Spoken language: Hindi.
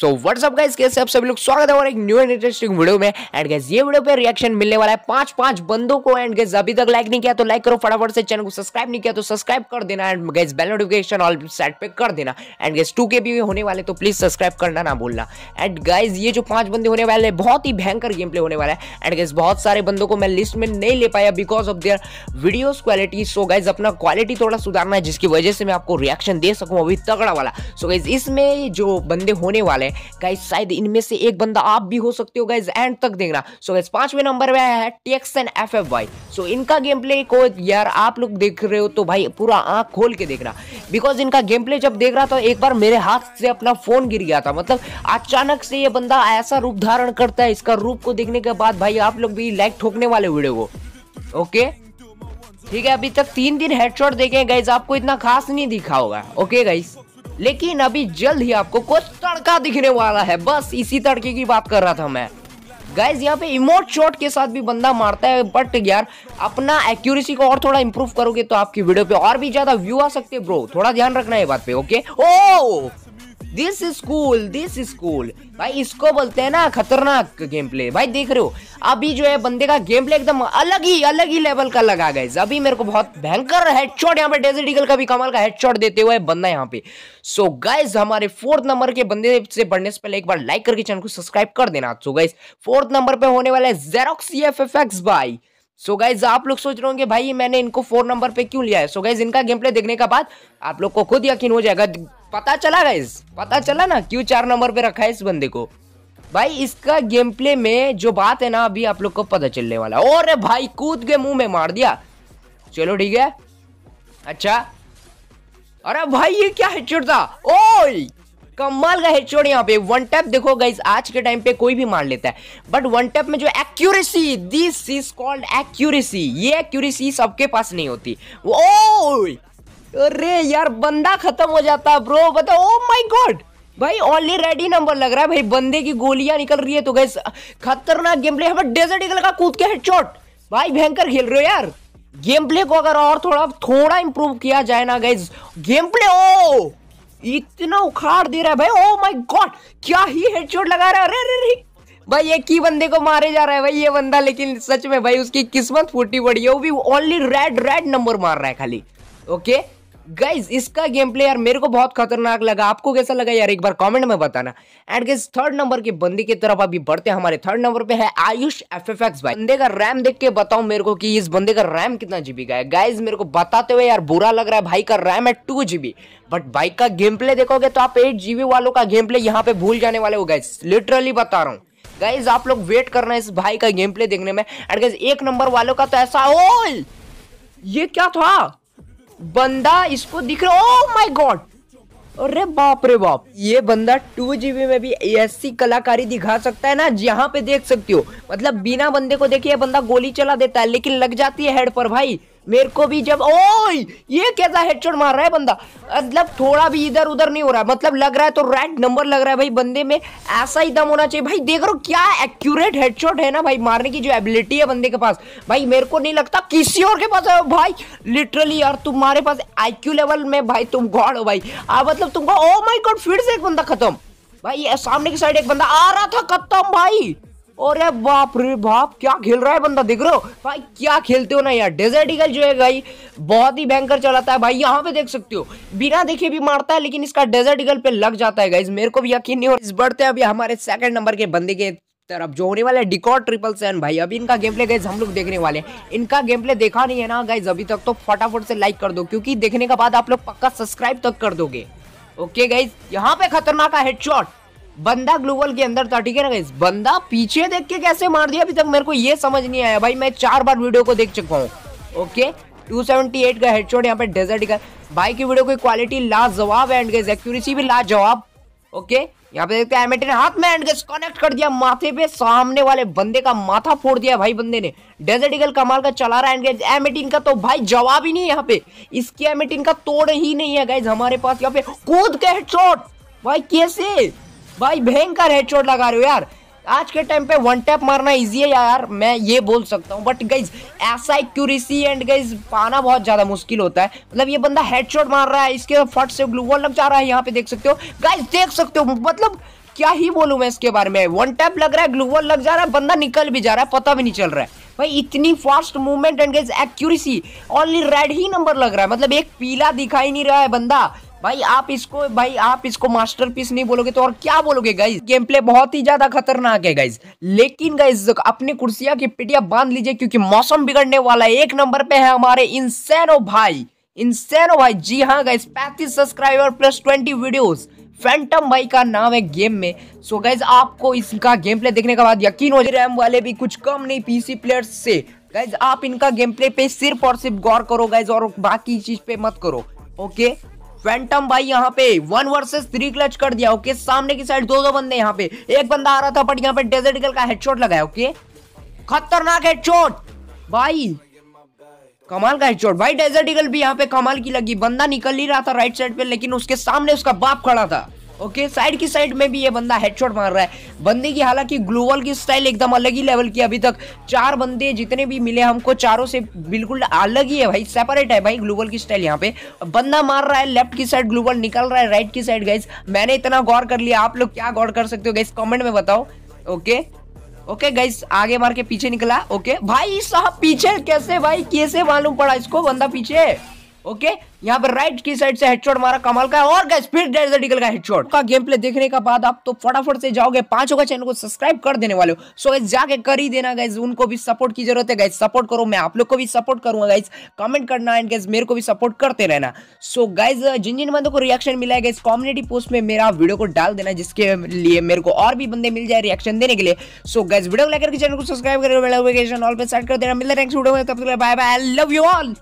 सो व्हाट्सअप गाइस कैसे आप सभी लोग स्वागत है और एक न्यू एंड इंटरेस्टिंग वीडियो में एंड गैस ये वीडियो पे रिएक्शन मिलने वाला है पांच पांच बंदों को एंड गैस अभी तक लाइक नहीं किया तो लाइक करो फटाफट से चैनल को सब्सक्राइब नहीं किया तो सब्सक्राइब कर देना and guys bell notification all set पे कर देना एंड गैस टू के भी होने वाले तो प्लीज सब्सक्राइब करना ना भूलना एंड गाइज ये जो पांच बंदे होने वाले बहुत ही भयंकर गेम प्ले होने वाला है एंड गैस बहुत सारे बंदों को मैं लिस्ट में नहीं ले पाया because of their videos quality so guys अपना क्वालिटी थोड़ा सुधारना है जिसकी वजह से मैं आपको रिएक्शन दे सकूँ अभी तगड़ा वाला सो गाइज इसमें जो बंदे होने वाले हैं गाइज शायद इनमें से एक बंदा आप भी हो सकते हो गाइज एंड तक देखना सो गाइज पांचवें नंबर पे आया है Tex and F F Y so इनका गेम प्ले को यार आप लोग देख रहे हो तो भाई पूरा आंख खोल के देखना बिकॉज इनका गेम प्ले जब देख रहा था एक बार मेरे हाथ से अपना फोन गिर गया था मतलब अचानक से ये बंदा ऐसा रूप धारण करता है इसका रूप को देखने के बाद भाई आप लोग भी लाइक ठोकने वाले वीडियो को ओके ठीक है अभी तक तीन दिन हेडशॉट देखे गाइज आपको इतना खास नहीं दिखा होगा ओके गाइज लेकिन अभी जल्द ही आपको कुछ तड़का दिखने वाला है बस इसी तड़के की बात कर रहा था मैं गाइज यहाँ पे इमोट शॉट के साथ भी बंदा मारता है बट यार अपना एक्यूरेसी को और थोड़ा इंप्रूव करोगे तो आपकी वीडियो पे और भी ज्यादा व्यू आ सकते ब्रो थोड़ा ध्यान रखना है बात पे okay oh oh! This is cool this is cool भाई इसको बोलते हैं ना खतरनाक गेम प्ले भाई देख रहे हो अभी जो है बंदे का गेम प्ले एकदम अलग ही अलग ही लेवल का लगा गए अभी मेरे को बहुत भयंकर हेडशॉट यहाँ पे डेजर्ट ईगल का भी कमाल का हेडशॉट देते हुए बंदा यहाँ पे सो so, गाइज हमारे फोर्थ नंबर के बंदे से बढ़ने से पहले एक बार लाइक करके चैनल को सब्सक्राइब कर देना सो गाइज फोर्थ नंबर पे होने वाला है Xerox F F so so guys आप लोग सोच रहे होंगे भाई मैंने इनको फोर नंबर पे क्यों लिया है सो so गाइज इनका गेम प्ले देखने का बाद आप लोग को खुद यकीन हो जाएगा पता चला गाइज पता चला ना क्यों चार नंबर पे रखा है इस बंदे को भाई इसका गेम प्ले में जो बात है ना अभी आप लोग को पता चलने वाला और भाई कूद के मुंह में मार दिया चलो ठीक है अच्छा अरे भाई ये क्या हेडशॉट था ओए कमाल का हेडशॉट यहाँ पे वन टैप देखो गाइस आज के टाइम पे कोई भी मार लेता है बट वन टैप में जो accuracy this is called accuracy ये एक्यूरेसी सबके पास नहीं होती ओए अरे यार बंदा खत्म हो जाता ब्रो बता ओ माय गॉड भाई ओनली रेडी नंबर लग रहा है भाई बंदे की गोलियां निकल रही है तो गैस खतरनाक गेम प्ले हम डेजर्ट इगल का कूद के हेडशॉट भाई भयंकर खेल रहे हो यार गेम प्ले को अगर और थोड़ा थोड़ा इंप्रूव किया जाए ना गैस गेम प्ले ओ इतना उखाड़ दे रहा है भाई ओ माय गॉड क्या ही हेडशॉट लगा रहा है अरे अरे भाई एक ही बंदे को मारे जा रहा है भाई ये बंदा लेकिन सच में भाई उसकी किस्मत फूटी पड़ी है वो भी ओनली रेड रेड नंबर मार रहा है खाली ओके गाइज इसका गेम प्ले यार मेरे को बहुत खतरनाक लगा आपको कैसा लगा यार एक बार कमेंट में बताना एंड गाइज थर्ड नंबर के बंदे की तरफ अभी बढ़ते हमारे थर्ड नंबर पे है आयुष एफ एफ एक्स भाई बंदे का रैम देख के बताओ मेरे को कि इस बंदे का रैम कितना जीबी का है गाइज मेरे को बताते हुए यार बुरा लग रहा है भाई का रैम है टू जीबी बट बाइक का गेम प्ले देखोगे तो आप एट जीबी वालों का गेम प्ले यहाँ पे भूल जाने वाले हो गाइज लिटरली बता रहा हूँ गाइज आप लोग वेट करना हैं इस भाई का गेम प्ले देखने में एंड गाइज एक नंबर वालों का तो ऐसा ओल ये क्या था बंदा इसको दिख रहा ओह माय गॉड अरे बाप रे बाप ये बंदा टू जीबी में भी ऐसी कलाकारी दिखा सकता है ना जहाँ पे देख सकती हो मतलब बिना बंदे को देखिए बंदा गोली चला देता है लेकिन लग जाती है हेड पर भाई मेरे को भी जब ओ ये कैसा हेडशॉट मार रहा है बंदा मतलब थोड़ा भी इधर उधर नहीं हो रहा है मतलब लग रहा है तो रैंक नंबर लग रहा है भाई बंदे में ऐसा ही दम होना चाहिए भाई देख रहा हूँ क्या एक्यूरेट हेडशॉट है ना भाई मारने की जो एबिलिटी है बंदे के पास भाई मेरे को नहीं लगता किसी और के पास है भाई लिटरली यार तुम्हारे पास आईक्यू लेवल में भाई तुम गॉड हो भाई आ मतलब तुमको ओ माई गॉड फिर से एक बंदा खत्म भाई सामने की साइड एक बंदा आ रहा था खत्म भाई अरे बाप रे बाप क्या खेल रहा है बंदा देख रहे हो भाई क्या खेलते हो ना यार डेजर्ट ईगल जो है भाई बहुत ही भयंकर चलाता है भाई यहाँ पे देख सकते हो बिना देखे भी मारता है लेकिन इसका डेजर्ट ईगल पे लग जाता है गाइज मेरे को भी यकीन नहीं हो इस बढ़ते अभी हमारे सेकंड नंबर के बंदे के तरफ जो होने वाले डिकॉर्ड ट्रिपल सेवन भाई अभी इनका गेम प्ले गाइज हम लोग देखने वाले हैं इनका गेम प्ले देखा नहीं है ना गाइज अभी तक तो फटाफट से लाइक कर दो क्योंकि देखने के बाद आप लोग पक्का सब्सक्राइब तक कर दोगे ओके गाइज यहाँ पे खतरनाक है हेडशॉट बंदा ग्लूवल के अंदर था ठीक है ना गाइस बंदा पीछे देख के कैसे मार दिया अभी तक मेरे को ये समझ नहीं आया भाई मैं चार बार वीडियो को देख चुका हूँ ओके 278 का हेडशॉट यहाँ पे डेजर्ट का भाई की वीडियो की क्वालिटी लाजवाब एंड गैस एक्यूरेसी भी लाजवाब ओके यहाँ पे देखते हैं ने हाथ में एंड गैस कनेक्ट कर दिया माथे पे सामने वाले बंदे का माथा फोड़ दिया भाई बंदे ने डेजर्ट ईगल कमाल का चला रहा है एंड गैस एमेटिन का तो भाई जवाब ही नहीं है यहाँ पे इसकी एमेटिन का तोड़ ही नहीं है गाइज हमारे पास यहाँ पे कूद के हेडशॉट भाई कैसे भाई भयंकर हेडशॉट लगा रहे हो यार आज के टाइम पे वन टैप मारना इजी है यार मैं ये बोल सकता हूँ बट गई ऐसा एक्यूरेसी एंड गाइज पाना बहुत ज़्यादा मुश्किल होता है मतलब ये बंदा हेडशॉट मार रहा है इसके फट से वॉल लग जा रहा है यहाँ पे देख सकते हो गाइज देख सकते हो मतलब क्या ही बोलूँ मैं इसके बारे में वन टैप लग रहा है वॉल लग जा रहा है बंदा निकल भी जा रहा है पता भी नहीं चल रहा है भाई इतनी fast movement and guys accuracy only red ही नंबर लग रहा है मतलब एक पीला दिखाई नहीं रहा है बंदा भाई आप इसको भाई आप इसको मास्टरपीस नहीं बोलोगे तो और क्या बोलोगे गाइज गेम प्ले बहुत ही ज्यादा खतरनाक है गाइज लेकिन गाइज अपनी कुर्सिया की पिटिया बांध लीजिए क्योंकि मौसम बिगड़ने वाला एक नंबर पे है हमारे इंसैनो भाई इंसैनो भाई जी हाँ गाइज पैंतीस subscriber plus twenty videos Phantom भाई का नाम है गेम में सो so गाइज आपको इसका गेम प्ले देखने के बाद यकीन हो जाए रैम वाले भी कुछ कम नहीं पीसी प्लेयर्स से गाइज आप इनका गेम प्ले पे सिर्फ और सिर्फ गौर करो गाइज और बाकी चीज पे मत करो ओके फैंटम भाई यहाँ पे वन वर्सेस थ्री क्लच कर दिया ओके सामने की साइड दो दो बंदे यहाँ पे एक बंदा आ रहा था बट यहाँ पे डेजर्ट का हेडशॉट लगाया ओके खतरनाक हेडशॉट भाई कमाल का हेडशॉट भाई डेजर्ट भी यहाँ पे कमाल की लगी बंदा निकल ही रहा था राइट साइड पे लेकिन उसके सामने उसका बाप खड़ा था ओके साइड की साइड में भी ये बंदा हेडशॉट मार रहा है बंदे की हालांकि ग्लोबल की स्टाइल एकदम अलग ही लेवल की अभी तक चार बंदे जितने भी मिले हमको चारों से बिल्कुल अलग ही है भाई सेपरेट है भाई ग्लोबल की स्टाइल यहाँ पे बंदा मार रहा है लेफ्ट की साइड ग्लोबल निकल रहा है राइट की साइड गाइज मैंने इतना गौर कर लिया आप लोग क्या गौर कर सकते हो गाइज कॉमेंट में बताओ ओके ओके गाइस आगे मार के पीछे निकला ओके भाई साहब पीछे कैसे भाई कैसे मालूम पड़ा इसको बंदा पीछे ओके यहाँ पर राइट की साइड से हेडशॉट मारा कमाल का और गैस फिर डेजर्टिकल का हेडशॉट का गेम प्ले देखने का बाद आप तो फटाफट से जाओगे पांचों का चैनल को सब्सक्राइब कर देने वाले हो सो गैस जाके कर ही देना गैस उनको भी सपोर्ट की जरूरत है गैस सपोर्ट करो मैं आप लोग को भी सपोर्ट करूंगा गाइज कमेंट करना एंड गैस मेरे को भी सपोर्ट करते रहना सो गाइज जिन जिन बंदों को रिएक्शन मिला है गैस कॉम्युनिटी पोस्ट में मेरा वीडियो को डाल देना जिसके लिए मेरे को और भी बंदे मिल जाए रिएक्शन देने के लिए सो गैस वीडियो को लेकर चैनल को सब्सक्राइब करो नोटिफिकेशन ऑल पे सेट कर देना मिलते हैं वीडियो में bye bye love you all